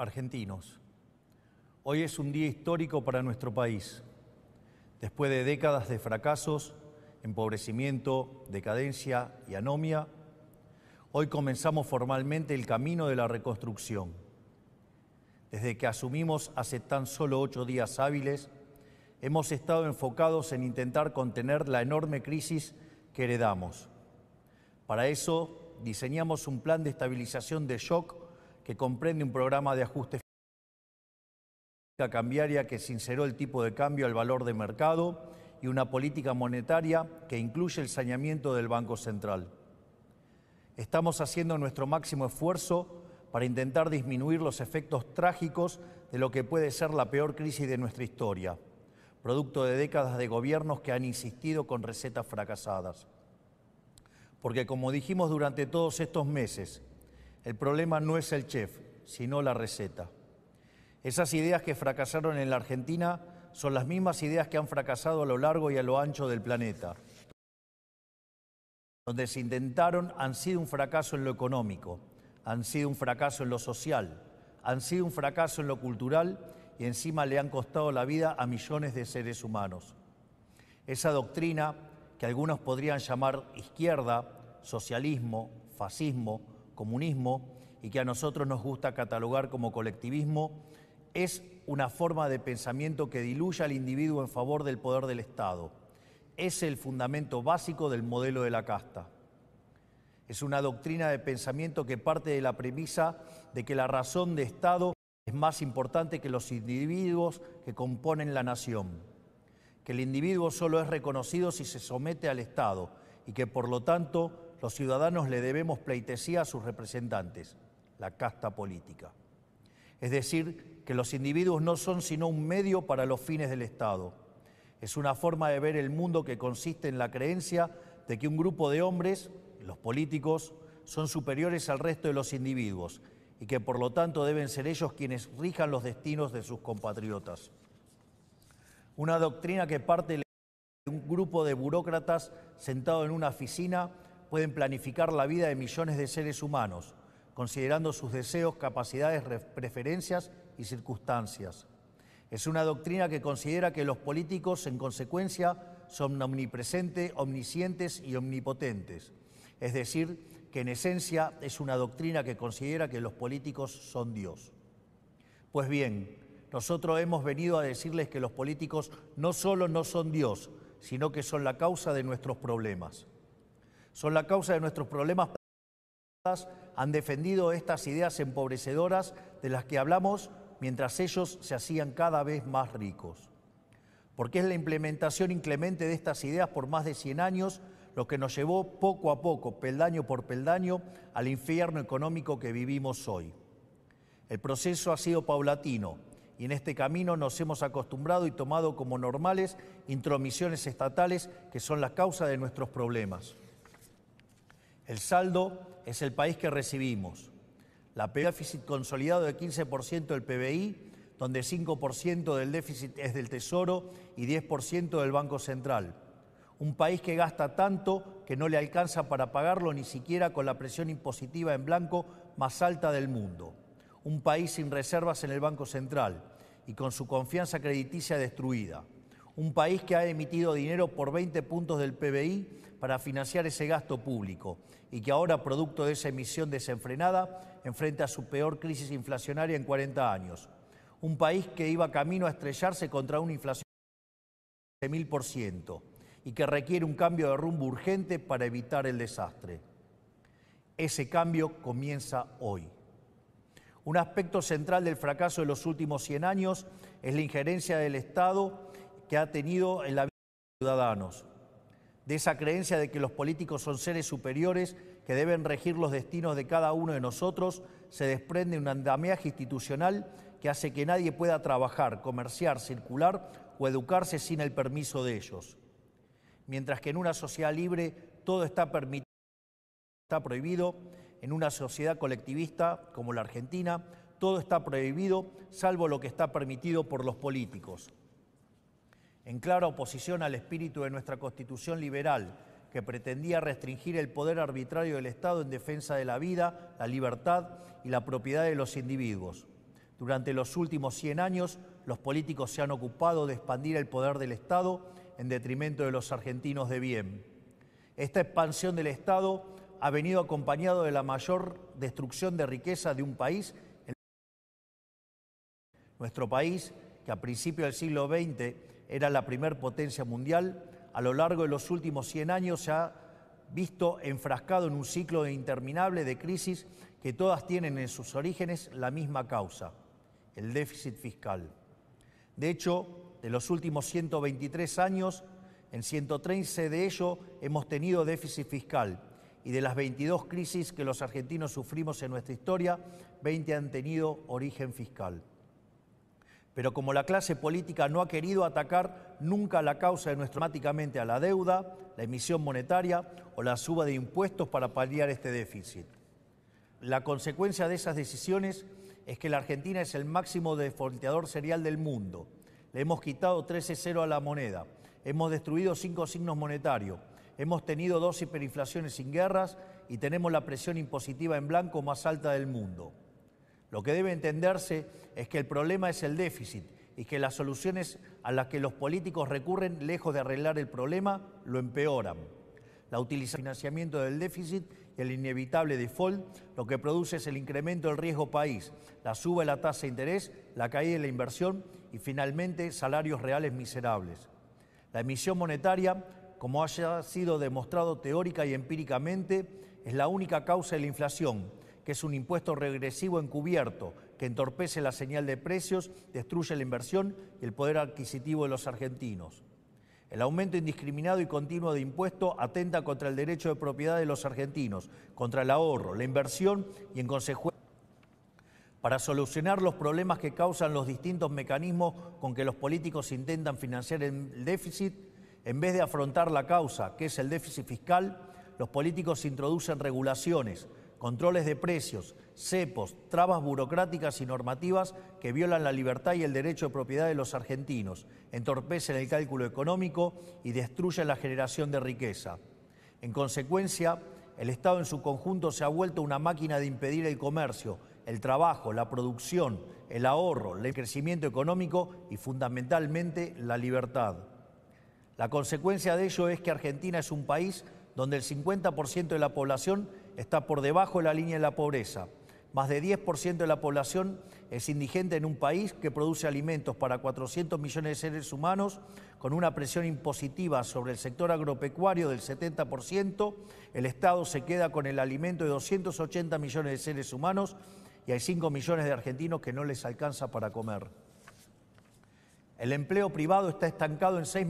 argentinos. Hoy es un día histórico para nuestro país. Después de décadas de fracasos, empobrecimiento, decadencia y anomia, hoy comenzamos formalmente el camino de la reconstrucción. Desde que asumimos hace tan solo ocho días hábiles, hemos estado enfocados en intentar contener la enorme crisis que heredamos. Para eso diseñamos un plan de estabilización de shock que comprende un programa de ajuste cambiaria que sinceró el tipo de cambio al valor de mercado y una política monetaria que incluye el saneamiento del Banco Central. Estamos haciendo nuestro máximo esfuerzo para intentar disminuir los efectos trágicos de lo que puede ser la peor crisis de nuestra historia, producto de décadas de gobiernos que han insistido con recetas fracasadas. Porque como dijimos durante todos estos meses, el problema no es el chef, sino la receta. Esas ideas que fracasaron en la Argentina son las mismas ideas que han fracasado a lo largo y a lo ancho del planeta. Donde se intentaron han sido un fracaso en lo económico, han sido un fracaso en lo social, han sido un fracaso en lo cultural y encima le han costado la vida a millones de seres humanos. Esa doctrina que algunos podrían llamar izquierda, socialismo, fascismo, comunismo y que a nosotros nos gusta catalogar como colectivismo, es una forma de pensamiento que diluye al individuo en favor del poder del Estado. Es el fundamento básico del modelo de la casta. Es una doctrina de pensamiento que parte de la premisa de que la razón de Estado es más importante que los individuos que componen la nación, que el individuo solo es reconocido si se somete al Estado y que por lo tanto los ciudadanos le debemos pleitesía a sus representantes, la casta política. Es decir, que los individuos no son sino un medio para los fines del Estado. Es una forma de ver el mundo que consiste en la creencia de que un grupo de hombres, los políticos, son superiores al resto de los individuos y que por lo tanto deben ser ellos quienes rijan los destinos de sus compatriotas. Una doctrina que parte de un grupo de burócratas sentado en una oficina pueden planificar la vida de millones de seres humanos, considerando sus deseos, capacidades, preferencias y circunstancias. Es una doctrina que considera que los políticos, en consecuencia, son omnipresentes, omniscientes y omnipotentes. Es decir, que en esencia es una doctrina que considera que los políticos son Dios. Pues bien, nosotros hemos venido a decirles que los políticos no solo no son Dios, sino que son la causa de nuestros problemas son la causa de nuestros problemas han defendido estas ideas empobrecedoras de las que hablamos mientras ellos se hacían cada vez más ricos. Porque es la implementación inclemente de estas ideas por más de 100 años lo que nos llevó poco a poco, peldaño por peldaño, al infierno económico que vivimos hoy. El proceso ha sido paulatino y en este camino nos hemos acostumbrado y tomado como normales intromisiones estatales que son la causa de nuestros problemas. El saldo es el país que recibimos. La déficit consolidado de 15% del PBI, donde 5% del déficit es del Tesoro y 10% del Banco Central. Un país que gasta tanto que no le alcanza para pagarlo ni siquiera con la presión impositiva en blanco más alta del mundo. Un país sin reservas en el Banco Central y con su confianza crediticia destruida un país que ha emitido dinero por 20 puntos del PBI para financiar ese gasto público y que ahora, producto de esa emisión desenfrenada, enfrenta su peor crisis inflacionaria en 40 años. Un país que iba camino a estrellarse contra una inflación de 1000% y que requiere un cambio de rumbo urgente para evitar el desastre. Ese cambio comienza hoy. Un aspecto central del fracaso de los últimos 100 años es la injerencia del Estado que ha tenido en la vida de los ciudadanos, de esa creencia de que los políticos son seres superiores que deben regir los destinos de cada uno de nosotros, se desprende un andamiaje institucional que hace que nadie pueda trabajar, comerciar, circular o educarse sin el permiso de ellos. Mientras que en una sociedad libre todo está permitido, está prohibido, en una sociedad colectivista como la Argentina, todo está prohibido salvo lo que está permitido por los políticos en clara oposición al espíritu de nuestra Constitución liberal, que pretendía restringir el poder arbitrario del Estado en defensa de la vida, la libertad y la propiedad de los individuos. Durante los últimos 100 años, los políticos se han ocupado de expandir el poder del Estado en detrimento de los argentinos de bien. Esta expansión del Estado ha venido acompañado de la mayor destrucción de riqueza de un país. Nuestro país, que a principios del siglo XX era la primer potencia mundial, a lo largo de los últimos 100 años se ha visto enfrascado en un ciclo interminable de crisis que todas tienen en sus orígenes la misma causa, el déficit fiscal. De hecho, de los últimos 123 años, en 113 de ellos hemos tenido déficit fiscal y de las 22 crisis que los argentinos sufrimos en nuestra historia, 20 han tenido origen fiscal. Pero como la clase política no ha querido atacar nunca la causa de nuestro a la deuda, la emisión monetaria o la suba de impuestos para paliar este déficit. La consecuencia de esas decisiones es que la Argentina es el máximo defolteador serial del mundo. Le hemos quitado 13-0 e a la moneda, hemos destruido cinco signos monetarios, hemos tenido dos hiperinflaciones sin guerras y tenemos la presión impositiva en blanco más alta del mundo. Lo que debe entenderse es que el problema es el déficit y que las soluciones a las que los políticos recurren, lejos de arreglar el problema, lo empeoran. La utilización del financiamiento del déficit y el inevitable default lo que produce es el incremento del riesgo país, la suba de la tasa de interés, la caída de la inversión y finalmente salarios reales miserables. La emisión monetaria, como haya sido demostrado teórica y empíricamente, es la única causa de la inflación que es un impuesto regresivo encubierto que entorpece la señal de precios, destruye la inversión y el poder adquisitivo de los argentinos. El aumento indiscriminado y continuo de impuestos atenta contra el derecho de propiedad de los argentinos, contra el ahorro, la inversión y en consecuencia para solucionar los problemas que causan los distintos mecanismos con que los políticos intentan financiar el déficit, en vez de afrontar la causa, que es el déficit fiscal, los políticos introducen regulaciones, controles de precios, cepos, trabas burocráticas y normativas que violan la libertad y el derecho de propiedad de los argentinos, entorpecen el cálculo económico y destruyen la generación de riqueza. En consecuencia, el Estado en su conjunto se ha vuelto una máquina de impedir el comercio, el trabajo, la producción, el ahorro, el crecimiento económico y fundamentalmente la libertad. La consecuencia de ello es que Argentina es un país donde el 50% de la población está por debajo de la línea de la pobreza. Más de 10% de la población es indigente en un país que produce alimentos para 400 millones de seres humanos, con una presión impositiva sobre el sector agropecuario del 70%. El Estado se queda con el alimento de 280 millones de seres humanos y hay 5 millones de argentinos que no les alcanza para comer. El empleo privado está estancado en 6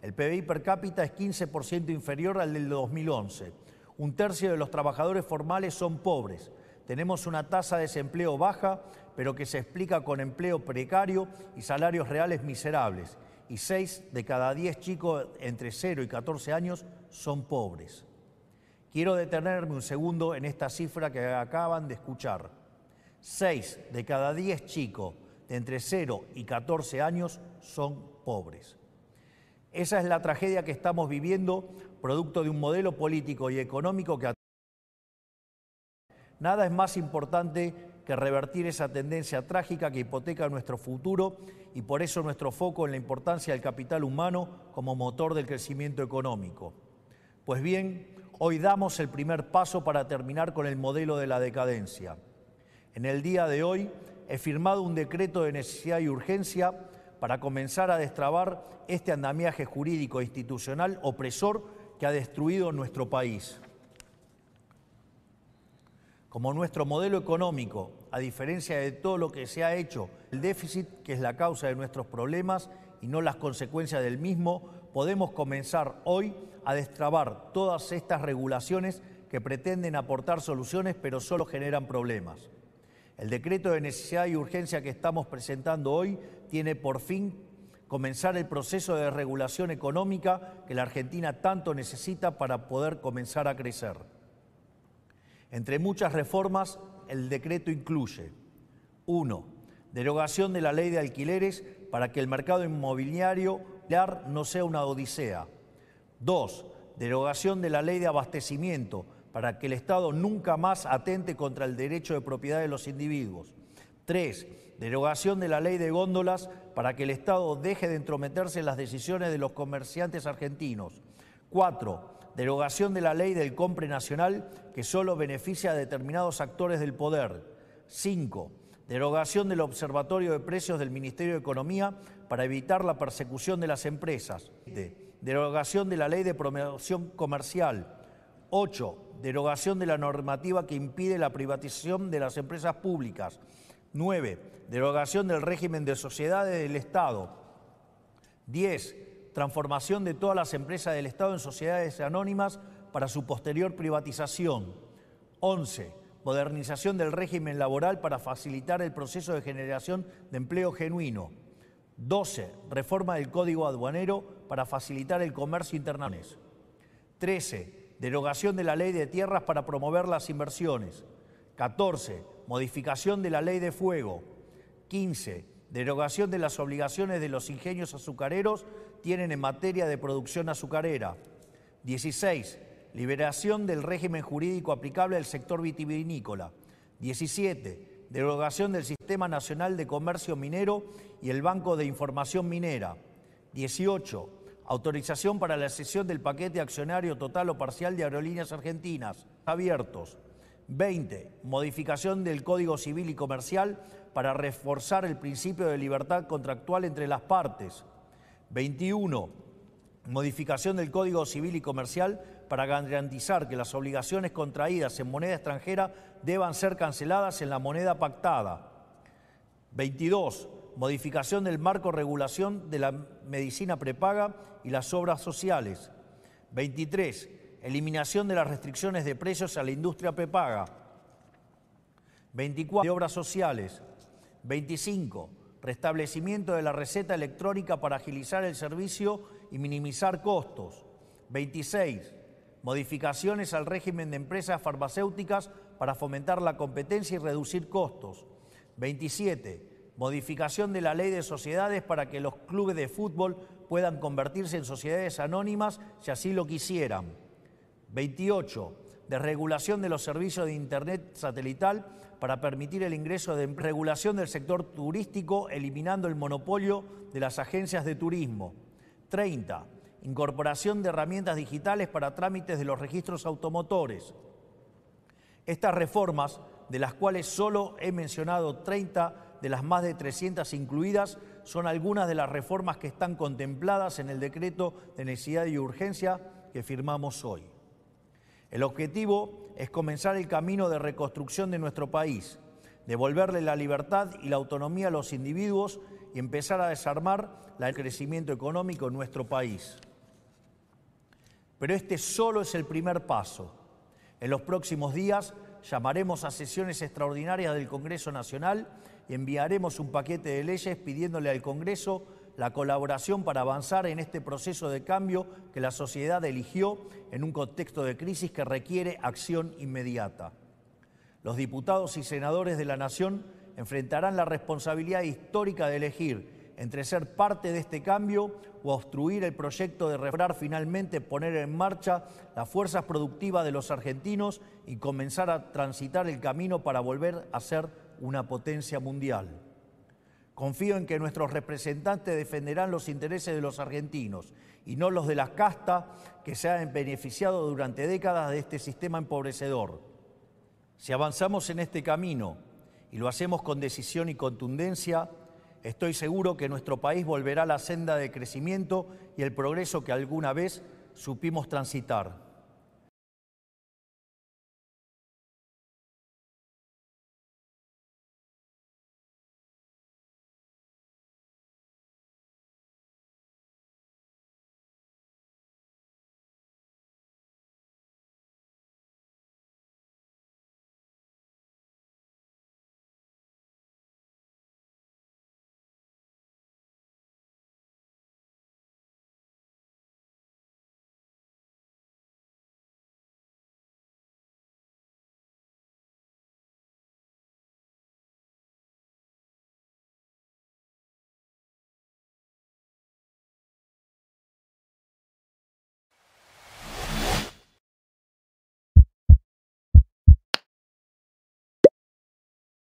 El PBI per cápita es 15% inferior al del 2011 un tercio de los trabajadores formales son pobres. Tenemos una tasa de desempleo baja, pero que se explica con empleo precario y salarios reales miserables. Y 6 de cada 10 chicos entre 0 y 14 años son pobres. Quiero detenerme un segundo en esta cifra que acaban de escuchar. 6 de cada 10 chicos de entre 0 y 14 años son pobres. Esa es la tragedia que estamos viviendo, producto de un modelo político y económico que... Nada es más importante que revertir esa tendencia trágica que hipoteca nuestro futuro y por eso nuestro foco en la importancia del capital humano como motor del crecimiento económico. Pues bien, hoy damos el primer paso para terminar con el modelo de la decadencia. En el día de hoy he firmado un decreto de necesidad y urgencia para comenzar a destrabar este andamiaje jurídico institucional opresor que ha destruido nuestro país. Como nuestro modelo económico, a diferencia de todo lo que se ha hecho, el déficit, que es la causa de nuestros problemas y no las consecuencias del mismo, podemos comenzar hoy a destrabar todas estas regulaciones que pretenden aportar soluciones pero solo generan problemas. El decreto de necesidad y urgencia que estamos presentando hoy tiene por fin comenzar el proceso de regulación económica que la Argentina tanto necesita para poder comenzar a crecer. Entre muchas reformas, el decreto incluye 1. Derogación de la ley de alquileres para que el mercado inmobiliario no sea una odisea. 2. Derogación de la ley de abastecimiento para que el Estado nunca más atente contra el derecho de propiedad de los individuos. 3 derogación de la ley de góndolas para que el Estado deje de entrometerse en las decisiones de los comerciantes argentinos. 4. Derogación de la ley del compre nacional que solo beneficia a determinados actores del poder. 5. Derogación del Observatorio de Precios del Ministerio de Economía para evitar la persecución de las empresas. Derogación de la ley de promoción comercial. 8. Derogación de la normativa que impide la privatización de las empresas públicas. 9. Derogación del régimen de sociedades del Estado. 10. Transformación de todas las empresas del Estado en sociedades anónimas para su posterior privatización. 11. Modernización del régimen laboral para facilitar el proceso de generación de empleo genuino. 12. Reforma del Código Aduanero para facilitar el comercio internacional. 13. Derogación de la Ley de Tierras para promover las inversiones. 14 modificación de la ley de fuego. 15. Derogación de las obligaciones de los ingenios azucareros tienen en materia de producción azucarera. 16. Liberación del régimen jurídico aplicable al sector vitivinícola. 17. Derogación del Sistema Nacional de Comercio Minero y el Banco de Información Minera. 18. Autorización para la cesión del paquete accionario total o parcial de aerolíneas argentinas. Abiertos. 20. Modificación del Código Civil y Comercial para reforzar el principio de libertad contractual entre las partes. 21. Modificación del Código Civil y Comercial para garantizar que las obligaciones contraídas en moneda extranjera deban ser canceladas en la moneda pactada. 22. Modificación del marco regulación de la medicina prepaga y las obras sociales. 23 eliminación de las restricciones de precios a la industria prepaga. 24, obras sociales. 25, restablecimiento de la receta electrónica para agilizar el servicio y minimizar costos. 26, modificaciones al régimen de empresas farmacéuticas para fomentar la competencia y reducir costos. 27, modificación de la ley de sociedades para que los clubes de fútbol puedan convertirse en sociedades anónimas si así lo quisieran. 28, de regulación de los servicios de Internet satelital para permitir el ingreso de regulación del sector turístico, eliminando el monopolio de las agencias de turismo. 30, incorporación de herramientas digitales para trámites de los registros automotores. Estas reformas, de las cuales solo he mencionado 30 de las más de 300 incluidas, son algunas de las reformas que están contempladas en el decreto de necesidad y urgencia que firmamos hoy. El objetivo es comenzar el camino de reconstrucción de nuestro país, devolverle la libertad y la autonomía a los individuos y empezar a desarmar el crecimiento económico en nuestro país. Pero este solo es el primer paso. En los próximos días llamaremos a sesiones extraordinarias del Congreso Nacional y enviaremos un paquete de leyes pidiéndole al Congreso la colaboración para avanzar en este proceso de cambio que la sociedad eligió en un contexto de crisis que requiere acción inmediata. Los diputados y senadores de la Nación enfrentarán la responsabilidad histórica de elegir entre ser parte de este cambio o obstruir el proyecto de refrar finalmente poner en marcha las fuerzas productivas de los argentinos y comenzar a transitar el camino para volver a ser una potencia mundial. Confío en que nuestros representantes defenderán los intereses de los argentinos y no los de las castas que se han beneficiado durante décadas de este sistema empobrecedor. Si avanzamos en este camino y lo hacemos con decisión y contundencia, estoy seguro que nuestro país volverá a la senda de crecimiento y el progreso que alguna vez supimos transitar.